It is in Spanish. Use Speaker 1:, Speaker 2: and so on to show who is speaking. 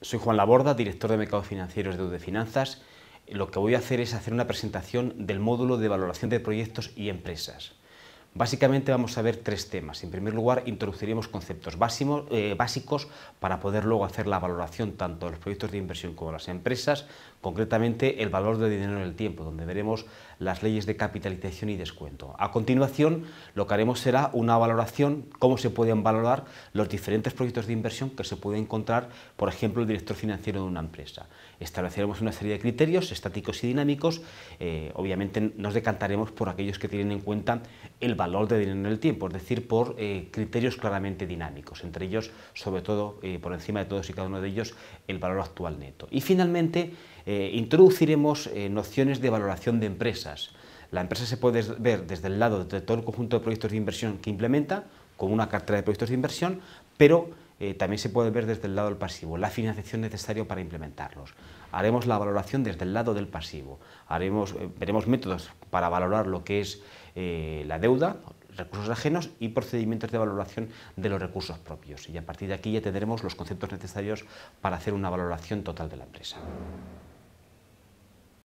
Speaker 1: Soy Juan Laborda, director de Mercados Financieros de UD Finanzas. Lo que voy a hacer es hacer una presentación del módulo de valoración de proyectos y empresas. Básicamente vamos a ver tres temas. En primer lugar, introduciremos conceptos eh, básicos para poder luego hacer la valoración tanto de los proyectos de inversión como de las empresas, concretamente el valor del dinero en el tiempo, donde veremos las leyes de capitalización y descuento. A continuación, lo que haremos será una valoración, cómo se pueden valorar los diferentes proyectos de inversión que se puede encontrar, por ejemplo, el director financiero de una empresa. Estableceremos una serie de criterios estáticos y dinámicos. Eh, obviamente nos decantaremos por aquellos que tienen en cuenta el valor de dinero en el tiempo, es decir, por eh, criterios claramente dinámicos, entre ellos, sobre todo, eh, por encima de todos y cada uno de ellos, el valor actual neto. Y finalmente, eh, introduciremos nociones de valoración de empresas. La empresa se puede ver desde el lado de todo el conjunto de proyectos de inversión que implementa, con una cartera de proyectos de inversión, pero eh, también se puede ver desde el lado del pasivo, la financiación necesaria para implementarlos. Haremos la valoración desde el lado del pasivo, eh, veremos métodos para valorar lo que es eh, la deuda, recursos ajenos y procedimientos de valoración de los recursos propios. Y a partir de aquí ya tendremos los conceptos necesarios para hacer una valoración total de la empresa.